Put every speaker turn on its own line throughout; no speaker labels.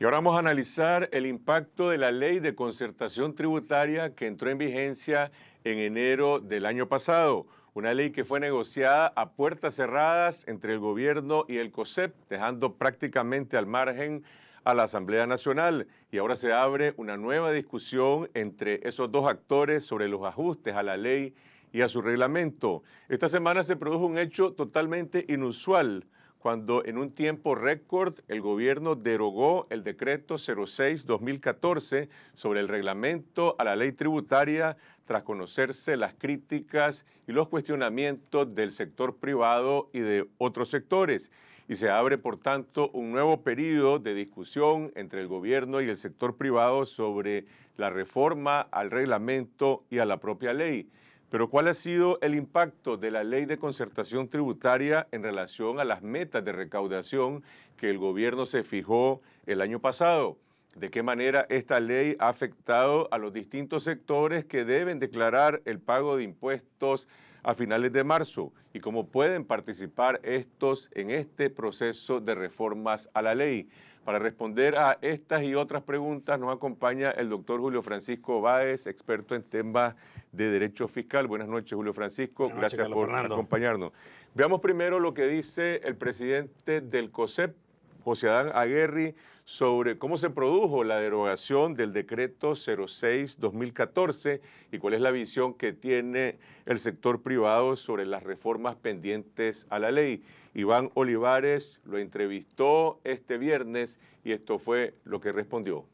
Y ahora vamos a analizar el impacto de la ley de concertación tributaria que entró en vigencia en enero del año pasado. Una ley que fue negociada a puertas cerradas entre el gobierno y el COSEP, dejando prácticamente al margen a la Asamblea Nacional. Y ahora se abre una nueva discusión entre esos dos actores sobre los ajustes a la ley y a su reglamento. Esta semana se produjo un hecho totalmente inusual cuando en un tiempo récord el gobierno derogó el decreto 06-2014 sobre el reglamento a la ley tributaria tras conocerse las críticas y los cuestionamientos del sector privado y de otros sectores. Y se abre, por tanto, un nuevo periodo de discusión entre el gobierno y el sector privado sobre la reforma al reglamento y a la propia ley. Pero ¿cuál ha sido el impacto de la ley de concertación tributaria en relación a las metas de recaudación que el gobierno se fijó el año pasado? ¿De qué manera esta ley ha afectado a los distintos sectores que deben declarar el pago de impuestos a finales de marzo? ¿Y cómo pueden participar estos en este proceso de reformas a la ley? Para responder a estas y otras preguntas nos acompaña el doctor Julio Francisco Báez, experto en temas de derecho fiscal. Buenas noches, Julio Francisco. Gracias por acompañarnos. Veamos primero lo que dice el presidente del COSEP, José Adán Aguerri, sobre cómo se produjo la derogación del decreto 06-2014 y cuál es la visión que tiene el sector privado sobre las reformas pendientes a la ley. Iván Olivares lo entrevistó este viernes y esto fue lo que respondió.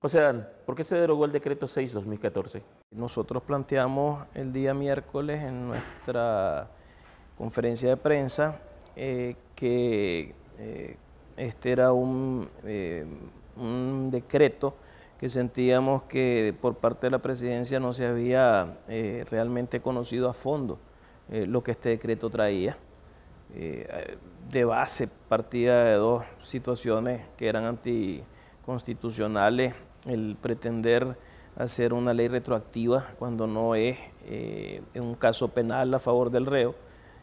José Dan, ¿por qué se derogó el decreto 6-2014? Nosotros planteamos el día miércoles en nuestra conferencia de prensa eh, que... Eh, este era eh, un, decreto que sentíamos que por parte de la presidencia no se había eh, realmente conocido a fondo eh, lo que este decreto traía. de base partía de dos situaciones que eran anticonstitucionales, el pretender hacer una ley retroactiva cuando no es un caso penal a favor del reo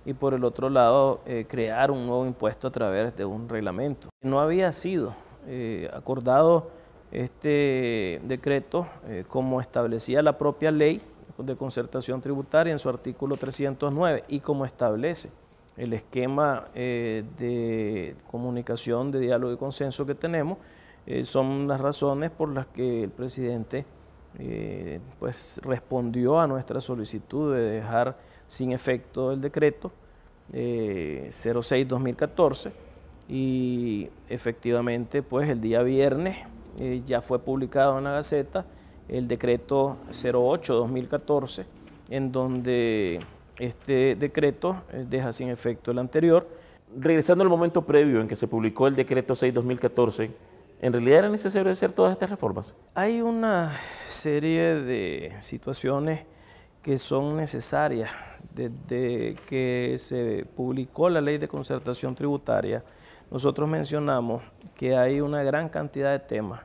y por el otro lado eh, crear un nuevo impuesto a través de un reglamento. No había sido eh, acordado este decreto eh, como establecía la propia ley de concertación tributaria en su artículo 309 y como establece el esquema de comunicación, de diálogo y consenso que tenemos, son las razones por las que el presidente pues respondió a nuestra solicitud de dejar sin efecto el decreto 06-2014 eh, y efectivamente pues el día viernes eh, ya fue publicado en la Gaceta el decreto 08-2014 en donde este decreto eh, deja sin efecto el anterior. Regresando al momento previo en que se publicó el decreto 6-2014, ¿en realidad era necesario hacer todas estas reformas? Hay una serie de situaciones que son necesarias desde que se publicó la ley de concertación tributaria, nosotros mencionamos que hay una gran cantidad de temas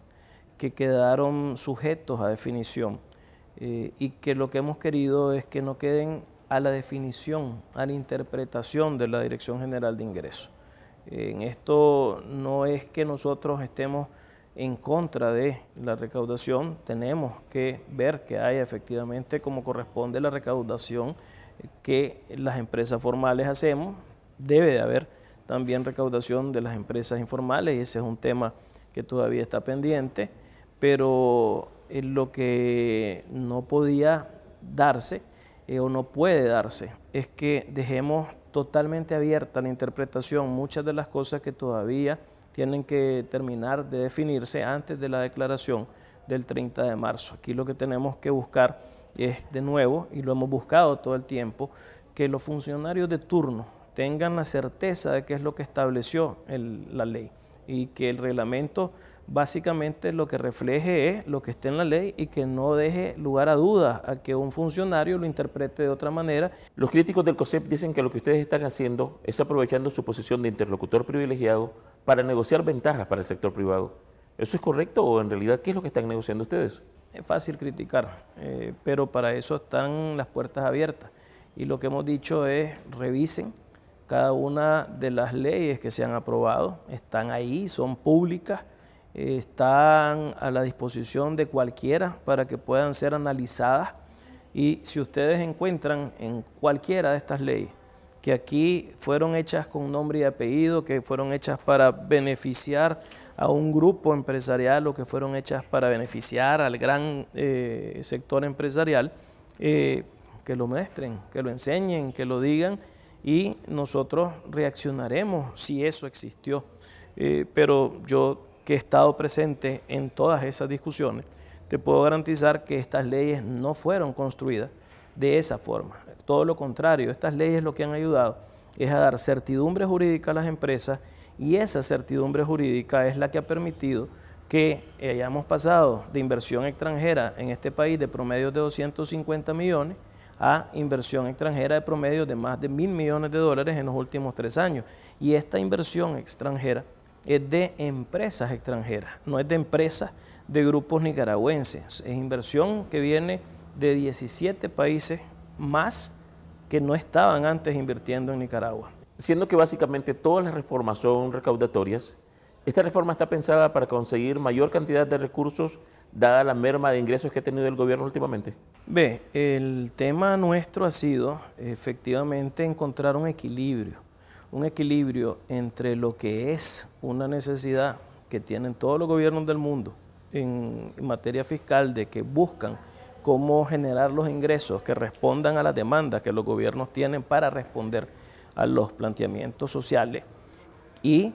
que quedaron sujetos a definición eh, y que lo que hemos querido es que no queden a la definición, a la interpretación de la Dirección General de Ingresos. en esto no es que nosotros estemos en contra de la recaudación, tenemos que ver que hay efectivamente como corresponde la recaudación que las empresas formales hacemos. Debe de haber también recaudación de las empresas informales y ese es un tema que todavía está pendiente, pero eh, lo que no podía darse eh, o no puede darse es que dejemos totalmente abierta la interpretación muchas de las cosas que todavía tienen que terminar de definirse antes de la declaración del 30 de marzo. Aquí lo que tenemos que buscar es de nuevo, y lo hemos buscado todo el tiempo, que los funcionarios de turno tengan la certeza de qué es lo que estableció la ley y que el reglamento básicamente lo que refleje es lo que está en la ley y que no deje lugar a dudas a que un funcionario lo interprete de otra manera. Los críticos del COSEP dicen que lo que ustedes están haciendo es aprovechando su posición de interlocutor privilegiado para negociar ventajas para el sector privado. ¿Eso es correcto o en realidad qué es lo que están negociando ustedes? es fácil criticar, eh, pero para eso están las puertas abiertas. Y lo que hemos dicho es, revisen cada una de las leyes que se han aprobado, están ahí, son públicas, eh, están a la disposición de cualquiera para que puedan ser analizadas. Y si ustedes encuentran en cualquiera de estas leyes que aquí fueron hechas con nombre y apellido, que fueron hechas para beneficiar a un grupo empresarial o que fueron hechas para beneficiar al gran eh, sector empresarial, eh, que lo muestren, que lo enseñen, que lo digan y nosotros reaccionaremos si eso existió. Eh, pero yo que he estado presente en todas esas discusiones, te puedo garantizar que estas leyes no fueron construidas de esa forma. Todo lo contrario, estas leyes lo que han ayudado es a dar certidumbre jurídica a las empresas y esa certidumbre jurídica es la que ha permitido que hayamos pasado de inversión extranjera en este país de promedio de 250 millones a inversión extranjera de promedio de más de mil millones de dólares en los últimos tres años. Y esta inversión extranjera es de empresas extranjeras, no es de empresas de grupos nicaragüenses. Es inversión que viene de 17 países más que no estaban antes invirtiendo en Nicaragua. Siendo que básicamente todas las reformas son recaudatorias, esta reforma está pensada para conseguir mayor cantidad de recursos dada la merma de ingresos que ha tenido el gobierno últimamente. Ve, el tema nuestro ha sido efectivamente encontrar un equilibrio, un equilibrio entre lo que es una necesidad que tienen todos los gobiernos del mundo en materia fiscal de que buscan cómo generar los ingresos que respondan a las demandas que los gobiernos tienen para responder a los planteamientos sociales y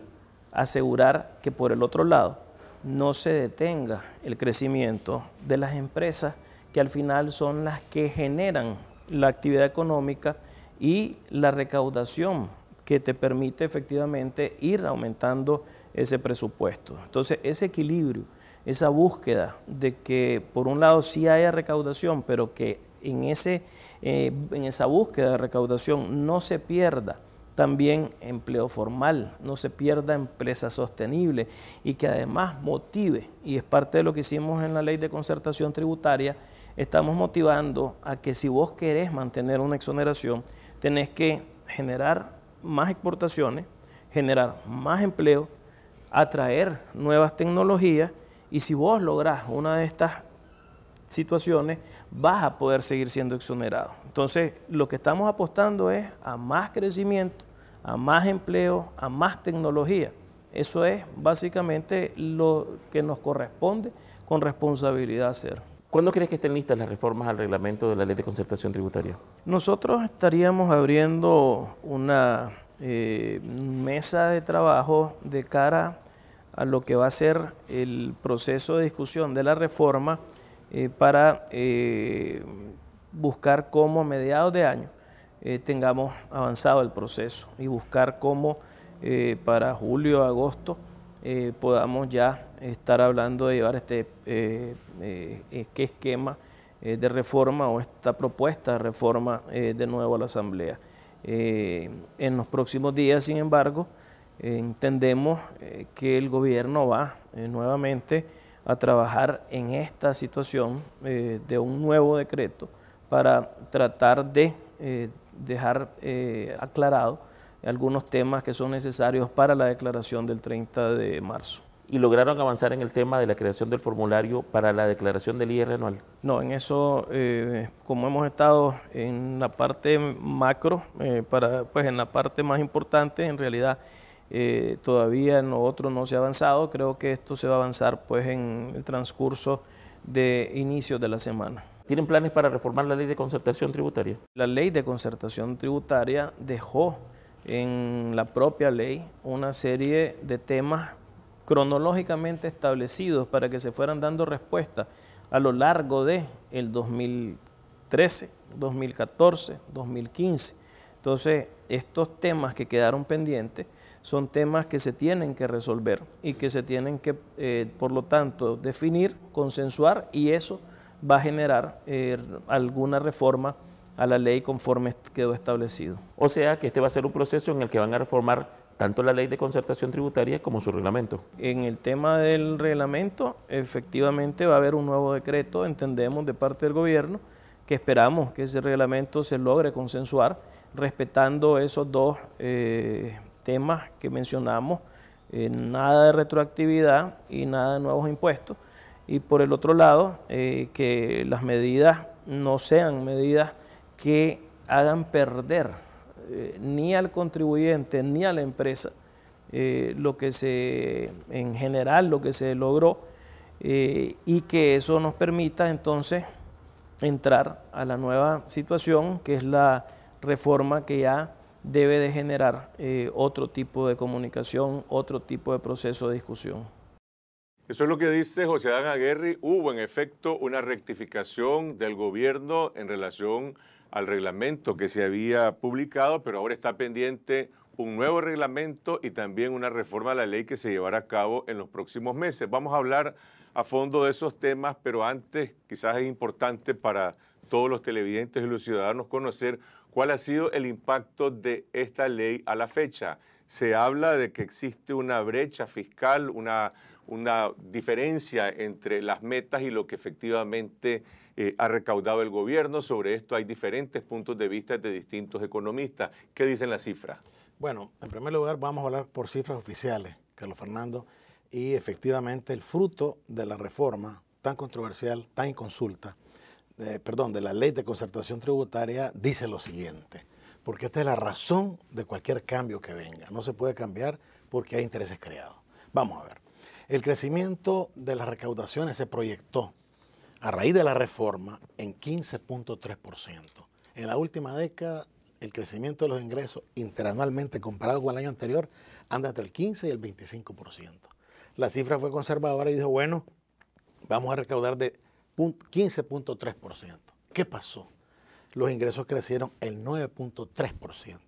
asegurar que por el otro lado no se detenga el crecimiento de las empresas que al final son las que generan la actividad económica y la recaudación que te permite efectivamente ir aumentando ese presupuesto. Entonces, ese equilibrio esa búsqueda de que por un lado sí haya recaudación, pero que en, ese, eh, en esa búsqueda de recaudación no se pierda también empleo formal, no se pierda empresa sostenible y que además motive, y es parte de lo que hicimos en la ley de concertación tributaria, estamos motivando a que si vos querés mantener una exoneración, tenés que generar más exportaciones, generar más empleo, atraer nuevas tecnologías y si vos lográs una de estas situaciones, vas a poder seguir siendo exonerado. Entonces, lo que estamos apostando es a más crecimiento, a más empleo, a más tecnología. Eso es básicamente lo que nos corresponde con responsabilidad hacer. ¿Cuándo crees que estén listas las reformas al reglamento de la ley de concertación tributaria? Nosotros estaríamos abriendo una eh, mesa de trabajo de cara a lo que va a ser el proceso de discusión de la reforma eh, para eh, buscar cómo a mediados de año eh, tengamos avanzado el proceso y buscar cómo para julio, agosto podamos ya estar hablando de llevar este esquema de reforma o esta propuesta de reforma de nuevo a la Asamblea. en los próximos días, sin embargo, entendemos eh, que el gobierno va eh, nuevamente a trabajar en esta situación eh, de un nuevo decreto para tratar de dejar aclarado algunos temas que son necesarios para la declaración del 30 de marzo. ¿Y lograron avanzar en el tema de la creación del formulario para la declaración del IR anual? No, en eso, como hemos estado en la parte macro, para, pues en la parte más importante, en realidad eh, todavía en otro no se ha avanzado, creo que esto se va a avanzar pues en el transcurso de inicios de la semana. ¿Tienen planes para reformar la ley de concertación tributaria? La ley de concertación tributaria dejó en la propia ley una serie de temas cronológicamente establecidos para que se fueran dando respuesta a lo largo de el 2013, 2014, 2015. Entonces, estos temas que quedaron pendientes son temas que se tienen que resolver y que se tienen que, eh, por lo tanto, definir, consensuar y eso va a generar eh, alguna reforma a la ley conforme quedó establecido. O sea que este va a ser un proceso en el que van a reformar tanto la ley de concertación tributaria como su reglamento. En el tema del reglamento, efectivamente va a haber un nuevo decreto, entendemos, de parte del gobierno, que esperamos que ese reglamento se logre consensuar respetando esos dos... Eh, temas que mencionamos, eh, nada de retroactividad y nada de nuevos impuestos. Y por el otro lado, eh, que las medidas no sean medidas que hagan perder eh, ni al contribuyente ni a la empresa lo que se, en general, lo que se logró y que eso nos permita entonces entrar a la nueva situación que es la reforma que ya debe de generar eh, otro tipo de comunicación, otro tipo de proceso de discusión.
Eso es lo que dice José Adán Aguerri. Hubo en efecto una rectificación del gobierno en relación al reglamento que se había publicado, pero ahora está pendiente un nuevo reglamento y también una reforma a la ley que se llevará a cabo en los próximos meses. Vamos a hablar a fondo de esos temas, pero antes quizás es importante para todos los televidentes y los ciudadanos conocer ¿Cuál ha sido el impacto de esta ley a la fecha? Se habla de que existe una brecha fiscal, una, diferencia entre las metas y lo que efectivamente eh, ha recaudado el gobierno. Sobre esto hay diferentes puntos de vista de distintos economistas. ¿Qué dicen las cifras?
Bueno, en primer lugar vamos a hablar por cifras oficiales, Carlos Fernando, y efectivamente el fruto de la reforma tan controversial, tan inconsulta, perdón, de la ley de concertación tributaria dice lo siguiente, porque esta es la razón de cualquier cambio que venga. No se puede cambiar porque hay intereses creados. Vamos a ver. El crecimiento de las recaudaciones se proyectó a raíz de la reforma en 15.3%. En la última década, el crecimiento de los ingresos interanualmente comparado con el año anterior anda entre el 15 y el 25%. La cifra fue conservadora y dijo, bueno, vamos a recaudar de 15.3%. ¿Qué pasó? Los ingresos crecieron el 9.3%.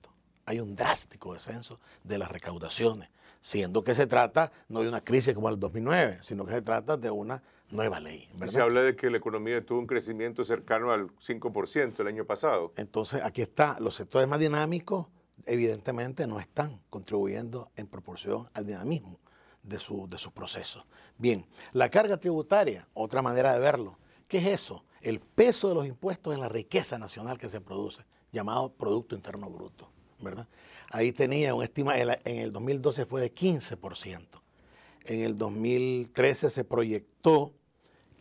Hay un drástico descenso de las recaudaciones, siendo que se trata no de una crisis como el 2009, sino que se trata de una nueva ley. Se habla
de que la economía tuvo un crecimiento cercano al 5% el año pasado.
Entonces, aquí está, los sectores más dinámicos evidentemente no están
contribuyendo
en proporción al dinamismo de, su, de sus procesos. Bien, la carga tributaria, otra manera de verlo, ¿Qué es eso? El peso de los impuestos en la riqueza nacional que se produce, llamado Producto Interno Bruto, ¿verdad? Ahí tenía un estima, en el 2012 fue de 15%. En el 2013 se proyectó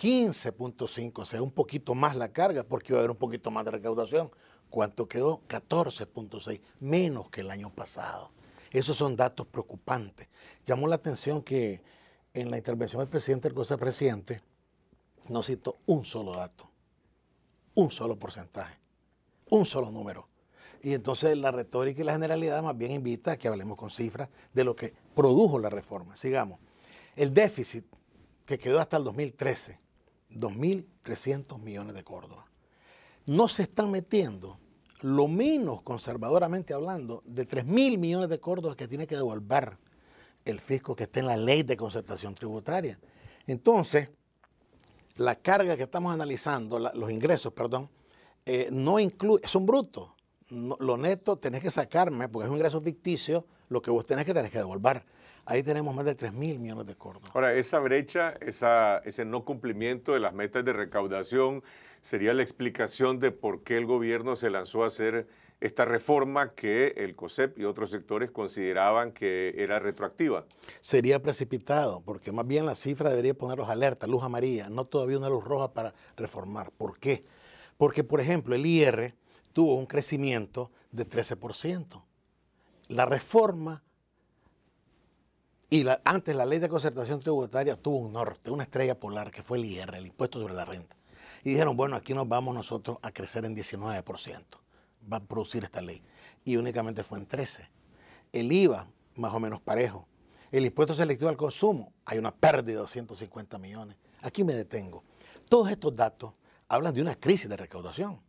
15.5, o sea, un poquito más la carga porque iba a haber un poquito más de recaudación. ¿Cuánto quedó? 14.6, menos que el año pasado. Esos son datos preocupantes. Llamó la atención que en la intervención del presidente el Consejo Presidente, no cito un solo dato, un solo porcentaje, un solo número. Y entonces la retórica y la generalidad más bien invita a que hablemos con cifras de lo que produjo la reforma. Sigamos. El déficit que quedó hasta el 2013, 2.300 millones de Córdoba. No se están metiendo, lo menos conservadoramente hablando, de 3.000 millones de Córdoba que tiene que devolver el fisco que está en la ley de concertación tributaria. Entonces, la carga que estamos analizando, los ingresos, perdón, eh, no incluye, son brutos. bruto. lo neto tenés que sacarme, porque es un ingreso ficticio, lo que vos tenés que tenés que devolver. Ahí tenemos más de 3 mil millones de córdobas.
Ahora, esa brecha, ese no cumplimiento de las metas de recaudación, sería la explicación de por qué el gobierno se lanzó a hacer esta reforma que el COSEP y otros sectores consideraban que era retroactiva.
Sería precipitado, porque más bien la cifra debería ponerlos alerta, luz amarilla, no todavía una luz roja para reformar. ¿Por qué? Porque, por ejemplo, el IR tuvo un crecimiento de 13%. La reforma y antes la ley de concertación tributaria tuvo un norte, una estrella polar, que fue el IR, el impuesto sobre la renta. Y dijeron, bueno, aquí nos vamos nosotros a crecer en 19% va a producir esta ley. Y únicamente fue en 13. El IVA, más o menos parejo. El impuesto selectivo al consumo, hay una pérdida de 250 millones. Aquí me detengo. Todos estos datos hablan de una crisis de recaudación,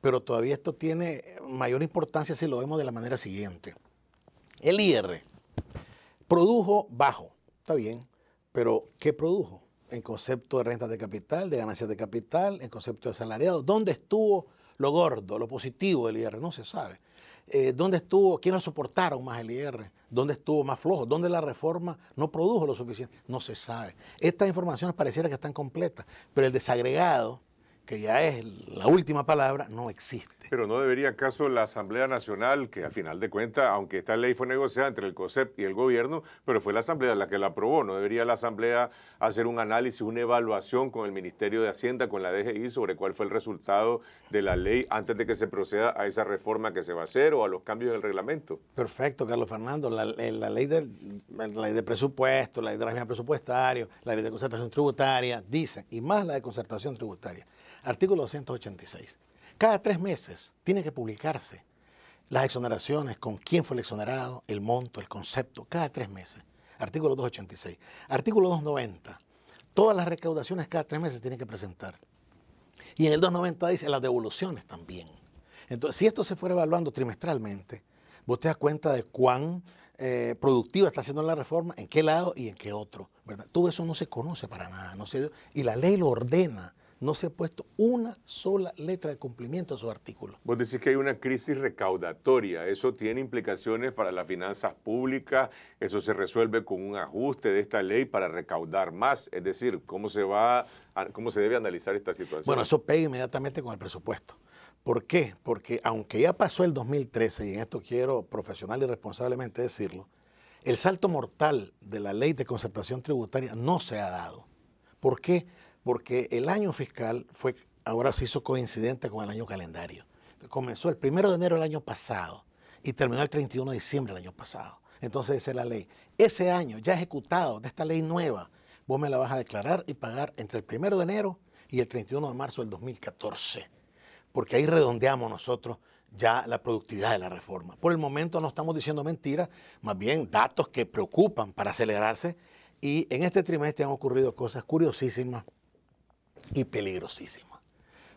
pero todavía esto tiene mayor importancia si lo vemos de la manera siguiente. El IR produjo bajo, está bien, pero ¿qué produjo? En concepto de rentas de capital, de ganancias de capital, en concepto de salariado, ¿dónde estuvo lo gordo, lo positivo del IR, no se sabe. Eh, ¿Dónde estuvo, lo soportaron más el IR? ¿Dónde estuvo más flojo? ¿Dónde la reforma no produjo lo suficiente? No se sabe. Estas informaciones pareciera que están completas, pero el desagregado que ya es la última palabra, no existe.
Pero no debería acaso la Asamblea Nacional, que al final de cuentas, aunque esta ley fue negociada entre el COSEP y el gobierno, pero fue la Asamblea la que la aprobó, ¿no debería la Asamblea hacer un análisis, una evaluación con el Ministerio de Hacienda, con la DGI, sobre cuál fue el resultado de la ley antes de que se proceda a esa reforma que se va a hacer o a los cambios del reglamento?
Perfecto, Carlos Fernando. La, eh, ley, de, la ley de presupuesto, la ley de régimen la ley de concertación tributaria, dice y más la de concertación tributaria Artículo 286. Cada tres meses tiene que publicarse las exoneraciones, con quién fue el exonerado, el monto, el concepto, cada tres meses. Artículo 286. Artículo 290. Todas las recaudaciones cada tres meses tienen que presentar. Y en el 290 dice las devoluciones también. Entonces, si esto se fuera evaluando trimestralmente, vos te das cuenta de cuán eh, productiva está haciendo la reforma, en qué lado y en qué otro. ¿verdad? Todo eso no se conoce para nada, no y la ley lo ordena no se ha puesto una sola letra de cumplimiento a su artículo.
Vos decís que hay una crisis recaudatoria, eso tiene implicaciones para las finanzas públicas, eso se resuelve con un ajuste de esta ley para recaudar más, es decir, cómo se va, cómo se debe analizar esta situación. Bueno, eso
pega inmediatamente con el presupuesto. ¿Por qué? Porque aunque ya pasó el 2013, y en esto quiero profesional y responsablemente decirlo, el salto mortal de la ley de concertación tributaria no se ha dado. ¿Por qué? porque el año fiscal fue, ahora se hizo coincidente con el año calendario. Comenzó el 1 de enero del año pasado y terminó el 31 de diciembre del año pasado. Entonces dice la ley, ese año ya ejecutado de esta ley nueva, vos me la vas a declarar y pagar entre el 1 de enero y el 31 de marzo del 2014, porque ahí redondeamos nosotros ya la productividad de la reforma. Por el momento no estamos diciendo mentiras, más bien datos que preocupan para acelerarse y en este trimestre han ocurrido cosas curiosísimas y peligrosísima.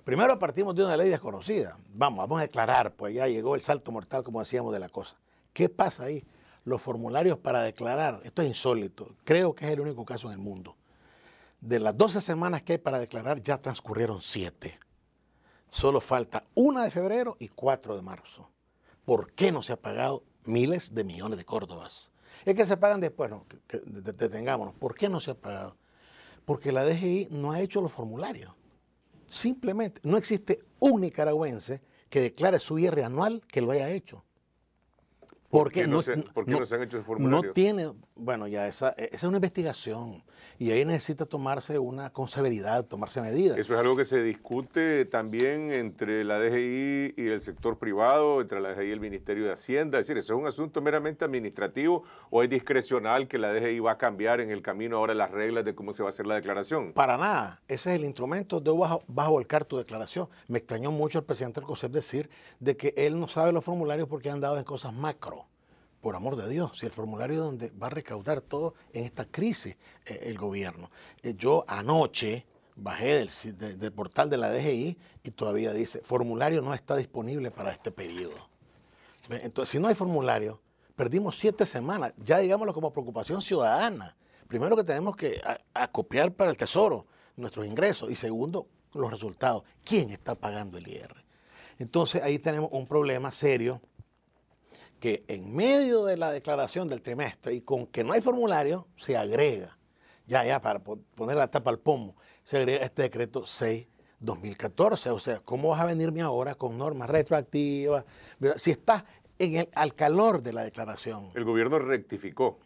Primero partimos de una ley desconocida. Vamos, vamos a declarar, pues ya llegó el salto mortal, como decíamos, de la cosa. ¿Qué pasa ahí? Los formularios para declarar, esto es insólito, creo que es el único caso en el mundo. De las 12 semanas que hay para declarar, ya transcurrieron 7. Solo falta una de febrero y 4 de marzo. ¿Por qué no se ha pagado miles de millones de córdobas? Es que se pagan después, detengámonos. ¿Por qué no se ha pagado? porque la DGI no ha hecho los formularios. Simplemente, no existe un nicaragüense que declare su IR anual que lo haya hecho.
¿Por, qué no, se, han hecho el formulario? No tiene,
bueno, ya e, esa, es una investigación y ahí necesita tomarse una con severidad, tomarse medidas. Eso
es algo que se discute también entre la DGI y el sector privado, entre la DGI y el Ministerio de Hacienda. Es decir, eso es un asunto meramente administrativo o es discrecional que la DGI va a cambiar en el camino ahora las reglas de cómo se va a hacer la declaración. Para
nada. Ese es el instrumento de bajo, bajo volcar tu declaración. Me extrañó mucho el presidente del COSEP decir de que él no sabe los formularios porque han dado en cosas macro por amor de Dios, si el formulario donde va a recaudar todo en esta crisis eh, el gobierno. Eh, yo anoche bajé del, del, portal de la DGI y todavía dice, formulario no está disponible para este periodo. Entonces, si no hay formulario, perdimos siete semanas, ya digámoslo como preocupación ciudadana. Primero que tenemos que acopiar para el Tesoro nuestros ingresos y segundo, los resultados. ¿Quién está pagando el IR? Entonces ahí tenemos un problema serio que en medio de la declaración del trimestre y con que no hay formulario, se agrega, ya, ya, para poner la tapa al pomo, se agrega este decreto 6. 2014, o sea, ¿cómo vas a venirme ahora con normas retroactivas? Si estás en al calor de la declaración.
El gobierno rectificó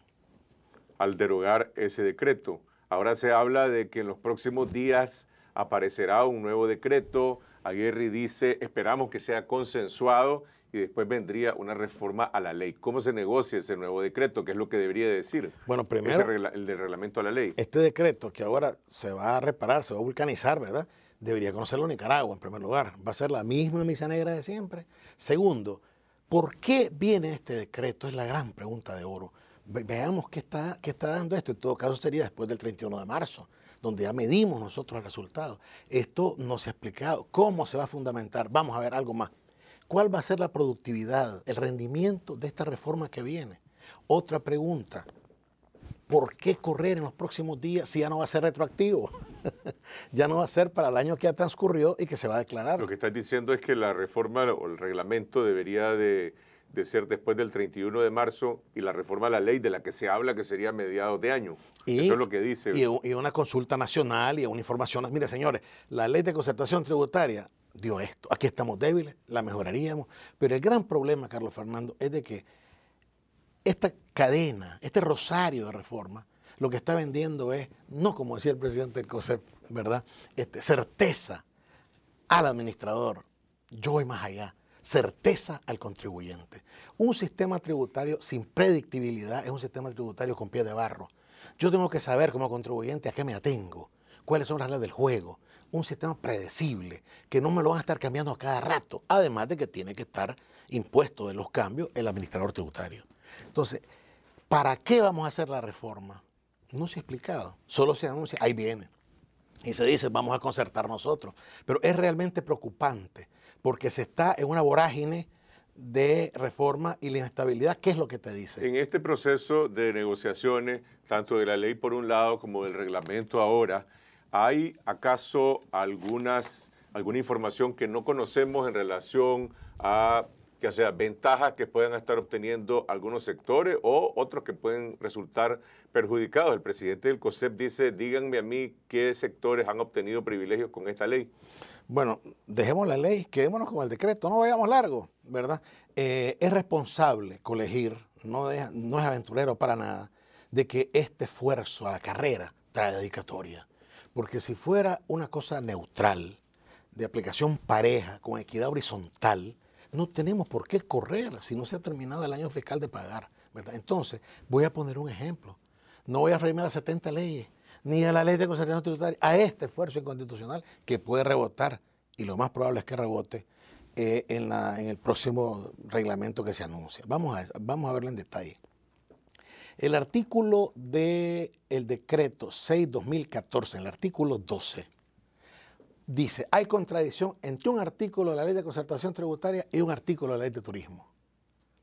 al derogar ese decreto. Ahora se habla de que en los próximos días aparecerá un nuevo decreto Aguirre dice, esperamos que sea consensuado y después vendría una reforma a la ley. ¿Cómo se negocia ese nuevo decreto? ¿Qué es lo que debería decir? Bueno, primero, el de reglamento a la ley.
Este decreto que ahora se va a reparar, se va a vulcanizar, ¿verdad? Debería conocerlo Nicaragua, en primer lugar. Va a ser la misma misa negra de siempre. Segundo, ¿por qué viene este decreto? Es la gran pregunta de oro. veamos qué está, qué está dando esto. En todo caso sería después del 31 de marzo donde ya medimos nosotros el resultado. Esto no se ha explicado cómo se va a fundamentar. Vamos a ver algo más. ¿Cuál va a ser la productividad, el rendimiento de esta reforma que viene? Otra pregunta. ¿Por qué correr en los próximos días si ya no va a ser retroactivo? ya no va a ser para el año que ya transcurrió y que se va a declarar.
Lo que estás diciendo es que la reforma o el reglamento debería de de ser después del 31 de marzo y la reforma a la ley de la que se habla que sería mediados de año. Y, Eso es lo que dice. Y,
una consulta nacional y una información. Mire, señores, la ley de concertación tributaria dio esto. Aquí estamos débiles, la mejoraríamos. Pero el gran problema, Carlos Fernando, es de que esta cadena, este rosario de reforma, lo que está vendiendo es, no como decía el presidente del ¿verdad? Este, certeza al administrador. Yo voy más allá certeza al contribuyente. Un sistema tributario sin predictibilidad es un sistema tributario con pie de barro. Yo tengo que saber como contribuyente a qué me atengo, cuáles son las reglas del juego. Un sistema predecible, que no me lo van a estar cambiando a cada rato, además de que tiene que estar impuesto de los cambios el administrador tributario. Entonces, ¿para qué vamos a hacer la reforma? No se ha explicado, solo se anuncia, ahí viene. Y se dice, vamos a concertar nosotros. Pero es realmente preocupante porque se está en una vorágine de reforma y la inestabilidad, ¿qué es lo que te dice?
En este proceso de negociaciones, tanto de la ley por un lado como del reglamento ahora, ¿hay acaso algunas, alguna información que no conocemos en relación a, ya sea, ventajas que puedan estar obteniendo algunos sectores o otros que pueden resultar perjudicados? El presidente del COSEP dice, díganme a mí qué sectores han obtenido privilegios con esta ley.
Bueno, dejemos la ley, quedémonos con el decreto, no vayamos largo, ¿verdad? Eh, es responsable colegir, no, es aventurero para nada, de que este esfuerzo a la carrera trae dedicatoria. Porque si fuera una cosa neutral, de aplicación pareja, con equidad horizontal, no tenemos por qué correr si no se ha terminado el año fiscal de pagar, ¿verdad? Entonces, voy a poner un ejemplo. No voy a firmar las 70 leyes, ni a la ley de concertación tributaria, a este esfuerzo inconstitucional que puede rebotar, y lo más probable es que rebote, eh, en, el próximo reglamento que se anuncia. Vamos a, vamos a verlo en detalle. El artículo del decreto 6-2014, el artículo 12, dice, hay contradicción entre un artículo de la ley de concertación tributaria y un artículo de la ley de turismo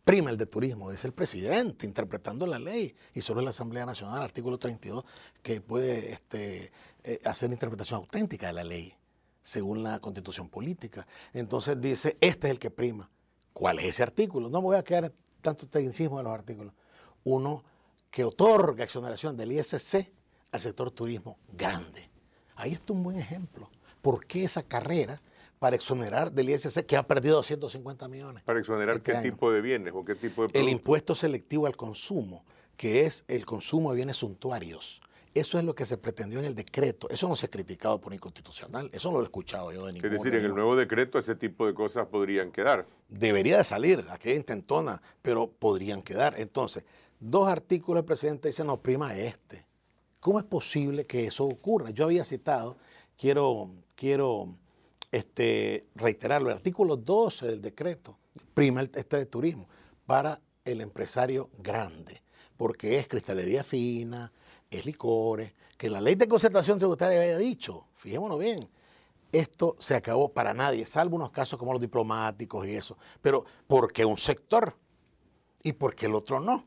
prima el de turismo, dice el presidente interpretando la ley y solo la Asamblea Nacional, artículo 32, que puede este, eh, hacer interpretación auténtica de la ley según la constitución política. Entonces dice, este es el que prima. ¿Cuál es ese artículo? No me voy a quedar en tanto tecnicismo de los artículos. Uno que otorga exoneración del ISC al sector turismo grande. Ahí está un buen ejemplo. ¿Por qué esa carrera para exonerar del ISC que ha perdido 250 millones.
¿Para exonerar este qué tipo de bienes o qué tipo de productos? El impuesto
selectivo al consumo, que es el consumo de bienes suntuarios. Eso es lo que se pretendió en el decreto. Eso no se ha criticado por inconstitucional. Eso no lo he escuchado yo de ningún Es decir, en el
nuevo decreto ese tipo de cosas podrían quedar. Debería de salir, aquella intentona, pero podrían quedar. Entonces,
dos artículos el presidente dicen, no, prima este. ¿Cómo es posible que eso ocurra? Yo había citado, quiero, quiero este, reiterarlo, el artículo 12 del decreto prima este de turismo para el empresario grande, porque es cristalería fina, es licores, que la ley de concertación tributaria haya dicho, fijémonos bien, esto se acabó para nadie, salvo unos casos como los diplomáticos y eso, pero porque un sector y porque el otro no,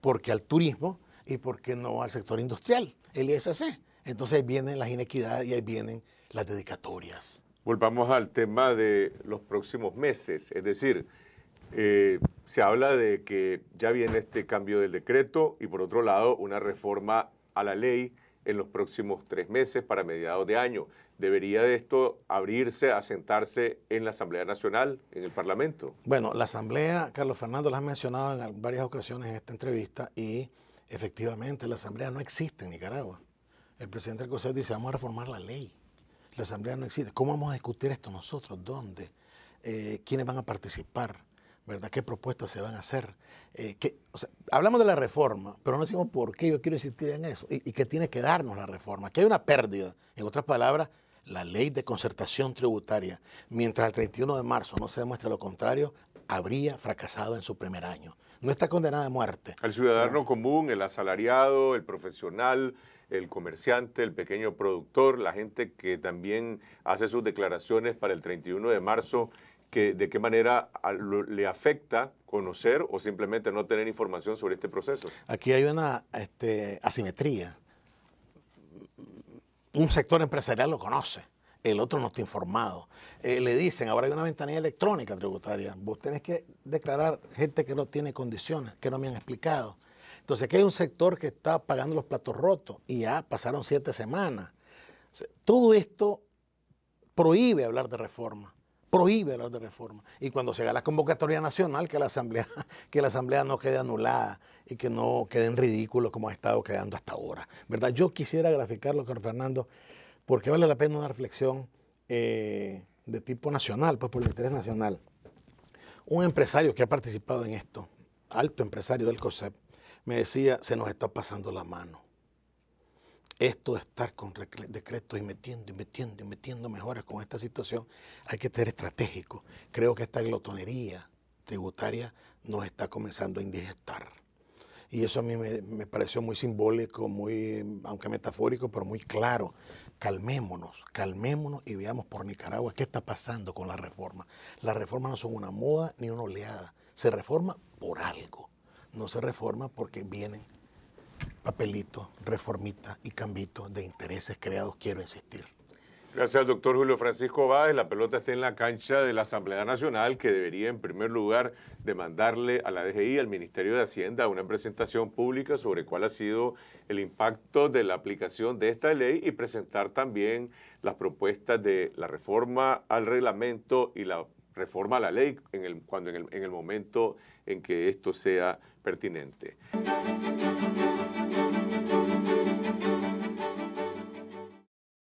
porque al turismo y porque no al sector industrial, el ISC. Entonces ahí vienen las inequidades y ahí vienen las dedicatorias
volvamos al tema de los próximos meses. Es decir, eh, se habla de que ya viene este cambio del decreto y por otro lado una reforma a la ley en los próximos tres meses para mediados de año. ¿Debería de esto abrirse, asentarse en la Asamblea Nacional, en el Parlamento?
Bueno, la Asamblea, Carlos Fernando, lo ha mencionado en varias ocasiones en esta entrevista y efectivamente la Asamblea no existe en Nicaragua. El presidente del Consejo dice, vamos a reformar la ley. La asamblea no existe. ¿Cómo vamos a discutir esto nosotros? ¿Dónde? Eh, ¿Quiénes van a participar? ¿Verdad? ¿Qué propuestas se van a hacer? Eh, hablamos de la reforma, pero no decimos por qué yo quiero insistir en eso y, y qué tiene que darnos la reforma. Que hay una pérdida. En otras palabras, la ley de concertación tributaria, mientras el 31 de marzo no se demuestre lo contrario, habría fracasado en su primer año. No está condenada a muerte.
El ciudadano común, el asalariado, el profesional, el comerciante, el pequeño productor, la gente que también hace sus declaraciones para el 31 de marzo, que, de qué manera le afecta conocer o simplemente no tener información sobre este proceso.
Aquí hay una este, asimetría. Un sector empresarial lo conoce, el otro no está informado. Eh, le dicen, ahora hay una ventanilla electrónica tributaria, vos tenés que declarar gente que no tiene condiciones, que no me han explicado. Entonces aquí hay un sector que está pagando los platos rotos y ya pasaron siete semanas. todo esto prohíbe hablar de reforma, prohíbe hablar de reforma. Y cuando se haga la convocatoria nacional, que la asamblea, que la asamblea no quede anulada y que no quede en ridículo como ha estado quedando hasta ahora. ¿Verdad? Yo quisiera graficarlo, con Fernando, porque vale la pena una reflexión eh, de tipo nacional, pues por el interés nacional. Un empresario que ha participado en esto, alto empresario del COSEP, me decía, se nos está pasando la mano. Esto de estar con decretos y metiendo y metiendo y metiendo mejoras con esta situación, hay que ser estratégico. Creo que esta glotonería tributaria nos está comenzando a indigestar. Y eso a mí me, me pareció muy simbólico, muy, aunque metafórico, pero muy claro calmémonos, calmémonos y veamos por Nicaragua qué está pasando con la reforma. Las reformas no son una moda ni una oleada, se reforma por algo no se reforma porque vienen papelitos, reformita y cambito de intereses creados, quiero insistir.
Gracias doctor Julio Francisco Báez. La pelota está en la cancha de la Asamblea Nacional, que debería en primer lugar demandarle a la DGI, al Ministerio de Hacienda, una presentación pública sobre cuál ha sido el impacto de la aplicación de esta ley y presentar también las propuestas de la reforma al reglamento y la reforma a la ley en cuando en el, en el momento en que esto sea pertinente.